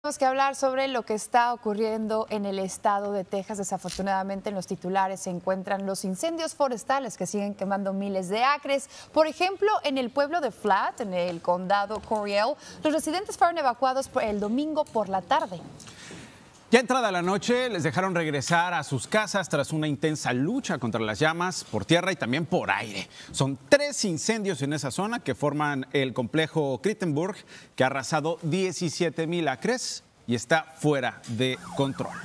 Tenemos que hablar sobre lo que está ocurriendo en el estado de Texas. Desafortunadamente en los titulares se encuentran los incendios forestales que siguen quemando miles de acres. Por ejemplo, en el pueblo de Flat, en el condado Coriel, los residentes fueron evacuados el domingo por la tarde. Ya entrada la noche, les dejaron regresar a sus casas tras una intensa lucha contra las llamas por tierra y también por aire. Son tres incendios en esa zona que forman el complejo Crittenburg, que ha arrasado 17 mil acres y está fuera de control.